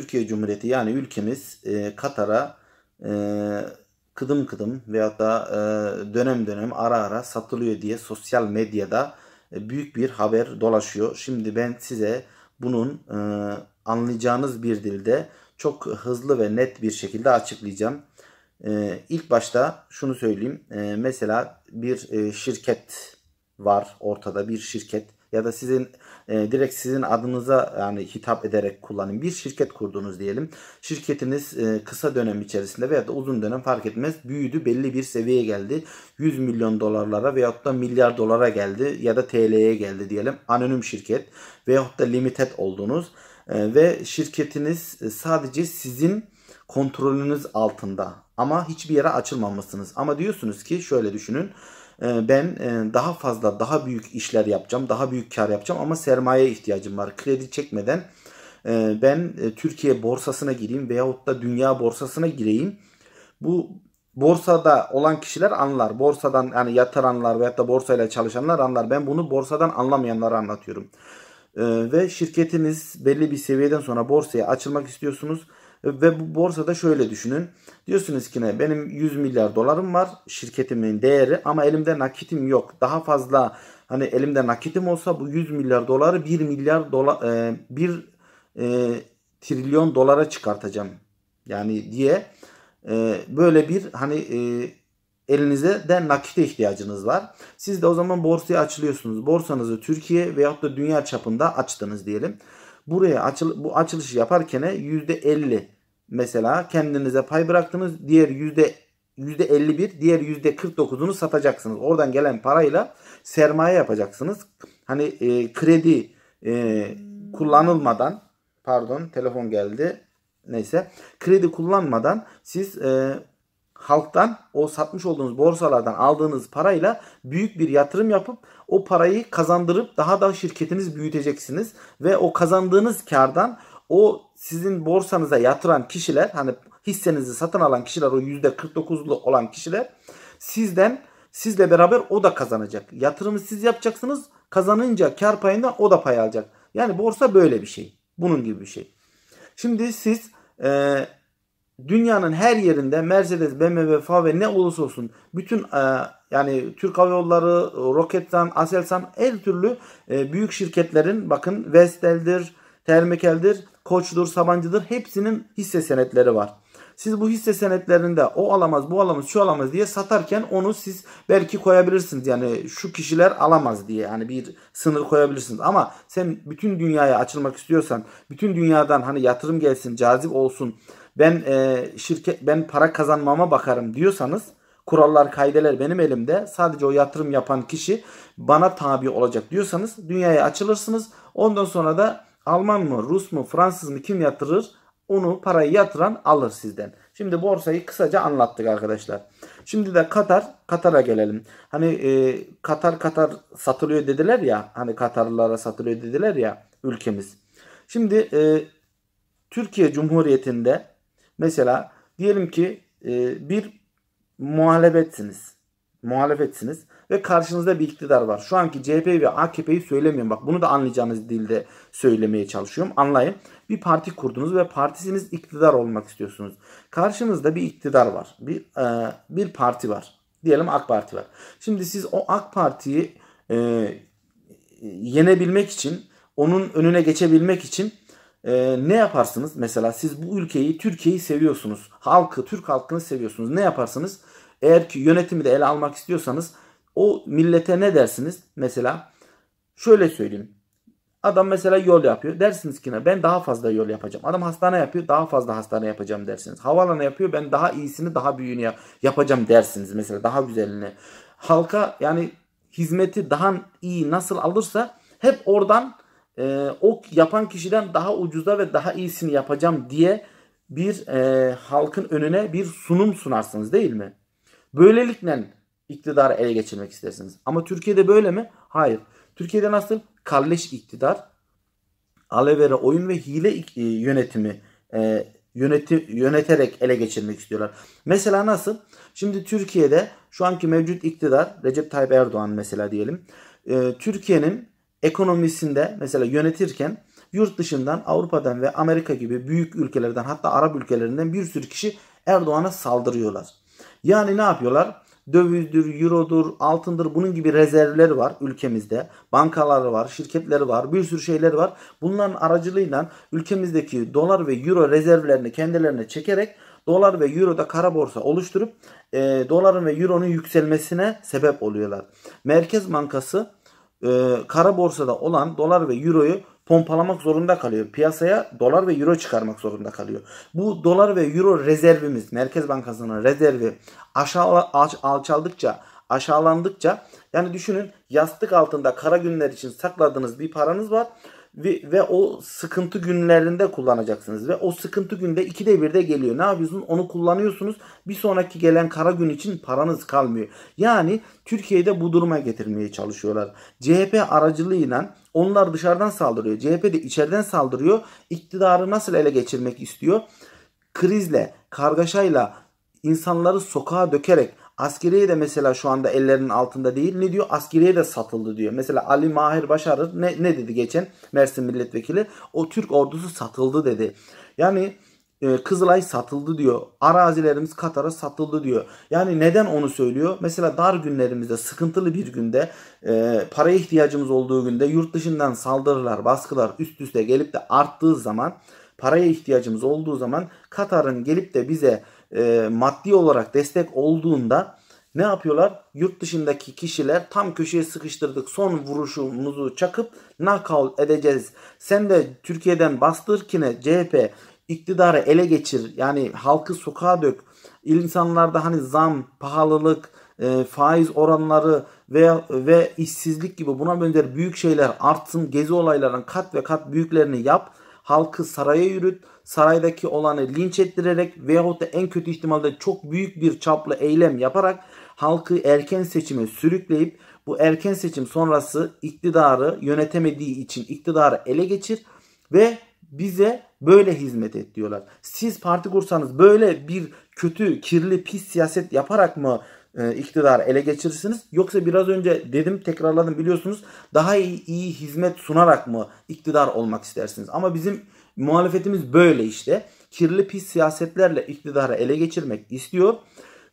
Türkiye Cumhuriyeti yani ülkemiz e, Katar'a e, kıdım kıdım veyahut da e, dönem dönem ara ara satılıyor diye sosyal medyada e, büyük bir haber dolaşıyor. Şimdi ben size bunun e, anlayacağınız bir dilde çok hızlı ve net bir şekilde açıklayacağım. E, ilk başta şunu söyleyeyim. E, mesela bir e, şirket var ortada bir şirket ya da sizin e, direkt sizin adınıza yani hitap ederek kullanın. Bir şirket kurdunuz diyelim. Şirketiniz e, kısa dönem içerisinde veya da uzun dönem fark etmez büyüdü belli bir seviyeye geldi. 100 milyon dolarlara veyahut da milyar dolara geldi ya da TL'ye geldi diyelim. Anonim şirket veyahut da limited oldunuz e, ve şirketiniz e, sadece sizin kontrolünüz altında ama hiçbir yere açılmamışsınız. Ama diyorsunuz ki şöyle düşünün ee, ben e, daha fazla, daha büyük işler yapacağım, daha büyük kar yapacağım ama sermaye ihtiyacım var. Kredi çekmeden e, ben e, Türkiye borsasına gireyim veyahut da dünya borsasına gireyim. Bu borsada olan kişiler anlar. Borsadan yani yatıranlar veyahut da borsayla çalışanlar anlar. Ben bunu borsadan anlamayanlara anlatıyorum. Ee, ve şirketiniz belli bir seviyeden sonra borsaya açılmak istiyorsunuz. Ve bu borsada şöyle düşünün. Diyorsunuz ki ne benim 100 milyar dolarım var şirketimin değeri ama elimde nakitim yok. Daha fazla hani elimde nakitim olsa bu 100 milyar doları 1 milyar dolar e, 1 e, trilyon dolara çıkartacağım. Yani diye e, böyle bir hani e, elinize de nakite ihtiyacınız var. Siz de o zaman borsaya açılıyorsunuz. Borsanızı Türkiye veyahut da dünya çapında açtınız diyelim. Buraya açıl bu açılışı yaparken %50 mesela kendinize pay bıraktınız. Diğer yüzde yüzde %51, diğer yüzde %49'unu satacaksınız. Oradan gelen parayla sermaye yapacaksınız. Hani e, kredi e, kullanılmadan pardon telefon geldi. Neyse kredi kullanmadan siz e, halktan o satmış olduğunuz borsalardan aldığınız parayla büyük bir yatırım yapıp o parayı kazandırıp daha da şirketiniz büyüteceksiniz ve o kazandığınız kardan o sizin borsanıza yatıran kişiler hani hissenizi satın alan kişiler o %49'lu olan kişiler sizden sizle beraber o da kazanacak. Yatırımı siz yapacaksınız kazanınca kar payından o da pay alacak. Yani borsa böyle bir şey. Bunun gibi bir şey. Şimdi siz e, dünyanın her yerinde Mercedes, BMW, FAW ne olursa olsun bütün e, yani Türk Hava Yolları, Roketsan, Aselsan her türlü e, büyük şirketlerin bakın Vestel'dir, Termekel'dir Koç'dur, Sabancı'dır hepsinin hisse senetleri var. Siz bu hisse senetlerinde o alamaz, bu alamaz, şu alamaz diye satarken onu siz belki koyabilirsiniz. Yani şu kişiler alamaz diye yani bir sınır koyabilirsiniz. Ama sen bütün dünyaya açılmak istiyorsan, bütün dünyadan hani yatırım gelsin, cazip olsun, ben e, şirket ben para kazanmama bakarım diyorsanız kurallar, kaideler benim elimde. Sadece o yatırım yapan kişi bana tabi olacak diyorsanız dünyaya açılırsınız. Ondan sonra da Alman mı, Rus mu, Fransız mı kim yatırır? Onu parayı yatıran alır sizden. Şimdi borsayı kısaca anlattık arkadaşlar. Şimdi de Katar, Katar'a gelelim. Hani e, Katar Katar satılıyor dediler ya. Hani Katarlılara satılıyor dediler ya ülkemiz. Şimdi e, Türkiye Cumhuriyeti'nde mesela diyelim ki e, bir muhalefetsiniz. Muhalefetsiniz ve karşınızda bir iktidar var. Şu anki CHP ve AKP'yi söylemiyorum. Bak bunu da anlayacağınız dilde söylemeye çalışıyorum. Anlayın. Bir parti kurdunuz ve partisiniz iktidar olmak istiyorsunuz. Karşınızda bir iktidar var. Bir e, bir parti var. Diyelim AK Parti var. Şimdi siz o AK Parti'yi e, yenebilmek için, onun önüne geçebilmek için ee, ne yaparsınız? Mesela siz bu ülkeyi, Türkiye'yi seviyorsunuz. Halkı, Türk halkını seviyorsunuz. Ne yaparsınız? Eğer ki yönetimi de ele almak istiyorsanız o millete ne dersiniz? Mesela şöyle söyleyeyim. Adam mesela yol yapıyor. Dersiniz ki ben daha fazla yol yapacağım. Adam hastane yapıyor. Daha fazla hastane yapacağım dersiniz. Havaalanı yapıyor. Ben daha iyisini daha büyüğünü yapacağım dersiniz. Mesela daha güzelini. Halka yani hizmeti daha iyi nasıl alırsa hep oradan e, o yapan kişiden daha ucuza ve daha iyisini yapacağım diye bir e, halkın önüne bir sunum sunarsınız değil mi? Böylelikle iktidarı ele geçirmek istersiniz. Ama Türkiye'de böyle mi? Hayır. Türkiye'de nasıl? Kalleş iktidar, alevere oyun ve hile e, yönetimi e, yöneti, yöneterek ele geçirmek istiyorlar. Mesela nasıl? Şimdi Türkiye'de şu anki mevcut iktidar Recep Tayyip Erdoğan mesela diyelim. E, Türkiye'nin ekonomisinde mesela yönetirken yurt dışından Avrupa'dan ve Amerika gibi büyük ülkelerden hatta Arap ülkelerinden bir sürü kişi Erdoğan'a saldırıyorlar. Yani ne yapıyorlar? dövizdir, eurodur, altındır bunun gibi rezervler var ülkemizde. Bankaları var, şirketleri var, bir sürü şeyler var. Bunların aracılığıyla ülkemizdeki dolar ve euro rezervlerini kendilerine çekerek dolar ve euroda kara borsa oluşturup e, doların ve euronun yükselmesine sebep oluyorlar. Merkez Bankası e, kara borsada olan dolar ve euroyu pompalamak zorunda kalıyor. Piyasaya dolar ve euro çıkarmak zorunda kalıyor. Bu dolar ve euro rezervimiz, Merkez Bankası'nın rezervi aşağı alçaldıkça, aşağılandıkça yani düşünün yastık altında kara günler için sakladığınız bir paranız var ve, ve o sıkıntı günlerinde kullanacaksınız. Ve o sıkıntı günde ikide de geliyor. Ne yapıyorsunuz? Onu kullanıyorsunuz. Bir sonraki gelen kara gün için paranız kalmıyor. Yani Türkiye'de bu duruma getirmeye çalışıyorlar. CHP aracılığıyla onlar dışarıdan saldırıyor. CHP de içeriden saldırıyor. İktidarı nasıl ele geçirmek istiyor? Krizle, kargaşayla, insanları sokağa dökerek Askeriye de mesela şu anda ellerinin altında değil. Ne diyor? Askeriye de satıldı diyor. Mesela Ali Mahir Başarır ne, ne dedi geçen Mersin milletvekili? O Türk ordusu satıldı dedi. Yani e, Kızılay satıldı diyor. Arazilerimiz Katar'a satıldı diyor. Yani neden onu söylüyor? Mesela dar günlerimizde, sıkıntılı bir günde, e, para ihtiyacımız olduğu günde yurt dışından saldırılar, baskılar üst üste gelip de arttığı zaman, paraya ihtiyacımız olduğu zaman Katar'ın gelip de bize e, maddi olarak destek olduğunda ne yapıyorlar? Yurt dışındaki kişiler tam köşeye sıkıştırdık son vuruşumuzu çakıp knockout edeceğiz. Sen de Türkiye'den bastır kine CHP iktidarı ele geçir yani halkı sokağa dök. İnsanlarda hani zam, pahalılık, e, faiz oranları ve ve işsizlik gibi buna benzer büyük şeyler artsın. Gezi olaylarının kat ve kat büyüklerini yap halkı saraya yürüt, saraydaki olanı linç ettirerek veyahut da en kötü ihtimalle çok büyük bir çaplı eylem yaparak halkı erken seçime sürükleyip bu erken seçim sonrası iktidarı yönetemediği için iktidarı ele geçir ve bize böyle hizmet et diyorlar. Siz parti kursanız böyle bir kötü, kirli, pis siyaset yaparak mı e, iktidarı ele geçirirsiniz? Yoksa biraz önce dedim tekrarladım biliyorsunuz daha iyi, iyi hizmet sunarak mı iktidar olmak istersiniz? Ama bizim muhalefetimiz böyle işte. Kirli pis siyasetlerle iktidarı ele geçirmek istiyor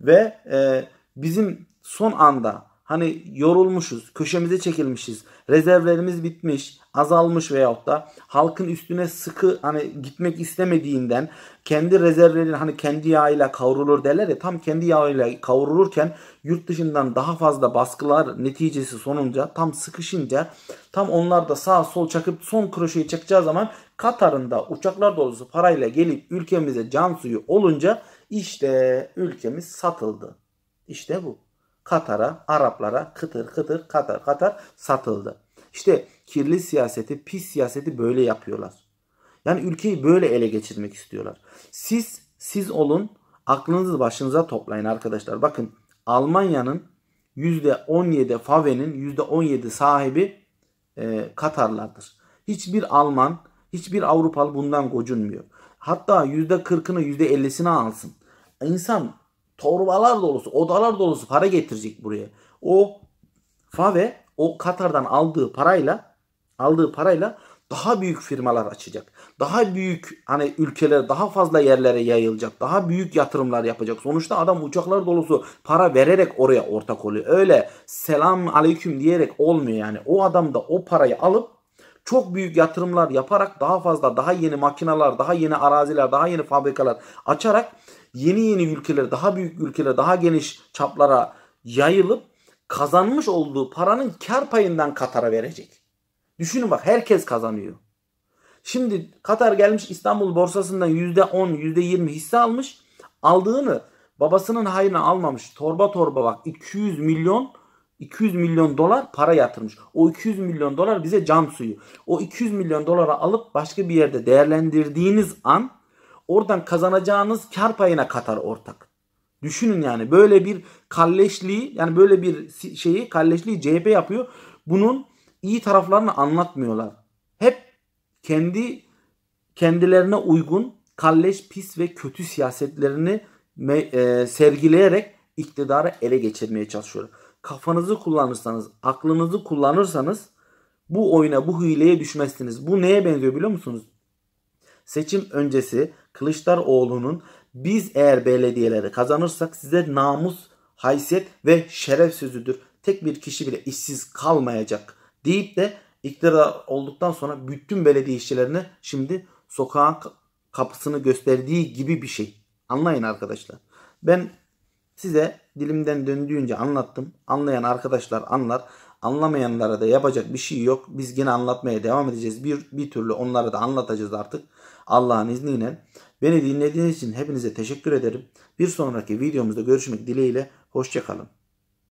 ve e, bizim son anda Hani yorulmuşuz, köşemize çekilmişiz, rezervlerimiz bitmiş, azalmış veyahut da halkın üstüne sıkı hani gitmek istemediğinden kendi rezervlerin hani kendi yağıyla kavrulur derler ya tam kendi yağıyla kavrulurken yurt dışından daha fazla baskılar neticesi sonunca tam sıkışınca tam onlar da sağ sol çakıp son kroşeyi çakacağı zaman Katar'ın da uçaklar dolusu parayla gelip ülkemize can suyu olunca işte ülkemiz satıldı. İşte bu. Katar'a, Araplara kıtır kıtır Katar Katar satıldı. İşte kirli siyaseti, pis siyaseti böyle yapıyorlar. Yani ülkeyi böyle ele geçirmek istiyorlar. Siz siz olun, aklınızı başınıza toplayın arkadaşlar. Bakın Almanya'nın %17 favenin %17 sahibi e, Katarlardır. Hiçbir Alman, hiçbir Avrupalı bundan gocunmuyor. Hatta %40'ını %50'sini alsın. İnsan torbalar dolusu, odalar dolusu para getirecek buraya. O Fave o Katar'dan aldığı parayla aldığı parayla daha büyük firmalar açacak. Daha büyük hani ülkelere daha fazla yerlere yayılacak. Daha büyük yatırımlar yapacak. Sonuçta adam uçaklar dolusu para vererek oraya ortak oluyor. Öyle selam aleyküm diyerek olmuyor yani. O adam da o parayı alıp çok büyük yatırımlar yaparak daha fazla daha yeni makinalar daha yeni araziler, daha yeni fabrikalar açarak yeni yeni ülkelere, daha büyük ülkelere, daha geniş çaplara yayılıp kazanmış olduğu paranın kar payından Katar'a verecek. Düşünün bak herkes kazanıyor. Şimdi Katar gelmiş İstanbul borsasından %10, %20 hisse almış. Aldığını babasının hayrına almamış. Torba torba bak 200 milyon 200 milyon dolar para yatırmış. O 200 milyon dolar bize cam suyu. O 200 milyon dolara alıp başka bir yerde değerlendirdiğiniz an oradan kazanacağınız kar payına katar ortak. Düşünün yani böyle bir kalleşliği yani böyle bir şeyi kalleşliği CHP yapıyor. Bunun iyi taraflarını anlatmıyorlar. Hep kendi kendilerine uygun kalleş, pis ve kötü siyasetlerini e, sergileyerek iktidarı ele geçirmeye çalışıyorlar kafanızı kullanırsanız, aklınızı kullanırsanız bu oyuna, bu hileye düşmezsiniz. Bu neye benziyor biliyor musunuz? Seçim öncesi Kılıçdaroğlu'nun biz eğer belediyeleri kazanırsak size namus, haysiyet ve şeref sözüdür. Tek bir kişi bile işsiz kalmayacak deyip de iktidar olduktan sonra bütün belediye işçilerine şimdi sokağın kapısını gösterdiği gibi bir şey. Anlayın arkadaşlar. Ben Size dilimden döndüğünce anlattım. Anlayan arkadaşlar anlar. Anlamayanlara da yapacak bir şey yok. Biz yine anlatmaya devam edeceğiz. Bir, bir türlü onları da anlatacağız artık. Allah'ın izniyle. Beni dinlediğiniz için hepinize teşekkür ederim. Bir sonraki videomuzda görüşmek dileğiyle. Hoşçakalın.